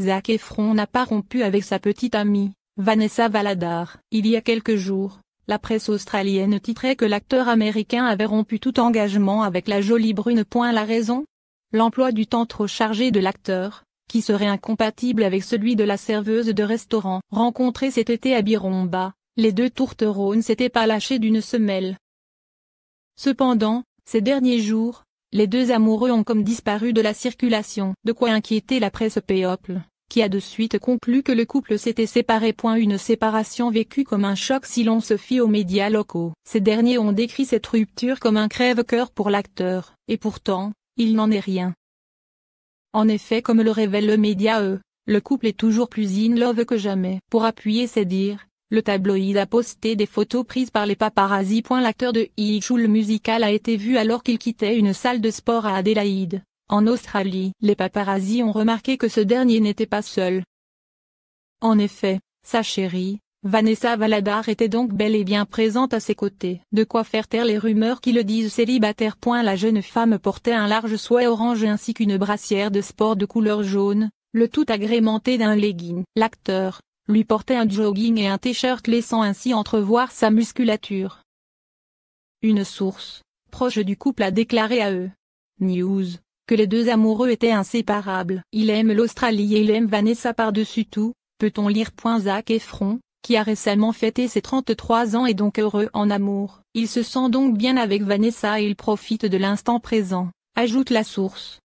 Zac Efron n'a pas rompu avec sa petite amie, Vanessa Valadar. Il y a quelques jours, la presse australienne titrait que l'acteur américain avait rompu tout engagement avec la jolie brune. Point la raison L'emploi du temps trop chargé de l'acteur, qui serait incompatible avec celui de la serveuse de restaurant. rencontrée cet été à Biromba, les deux tourtereaux ne s'étaient pas lâchés d'une semelle. Cependant, ces derniers jours, les deux amoureux ont comme disparu de la circulation. De quoi inquiéter la presse péople qui a de suite conclu que le couple s'était séparé. Une séparation vécue comme un choc si l'on se fie aux médias locaux. Ces derniers ont décrit cette rupture comme un crève-cœur pour l'acteur, et pourtant, il n'en est rien. En effet comme le révèle le média E, le couple est toujours plus in love que jamais. Pour appuyer ses dires, le tabloïd a posté des photos prises par les paparazzi. L'acteur de le Musical a été vu alors qu'il quittait une salle de sport à Adélaïde. En Australie, les paparazzis ont remarqué que ce dernier n'était pas seul. En effet, sa chérie, Vanessa Valadar était donc bel et bien présente à ses côtés. De quoi faire taire les rumeurs qui le disent célibataire. La jeune femme portait un large souhait orange ainsi qu'une brassière de sport de couleur jaune, le tout agrémenté d'un legging. L'acteur, lui portait un jogging et un t-shirt laissant ainsi entrevoir sa musculature. Une source, proche du couple a déclaré à eux. News les deux amoureux étaient inséparables. Il aime l'Australie et il aime Vanessa par-dessus tout, peut-on lire. et Efron, qui a récemment fêté ses 33 ans et donc heureux en amour. Il se sent donc bien avec Vanessa et il profite de l'instant présent, ajoute la source.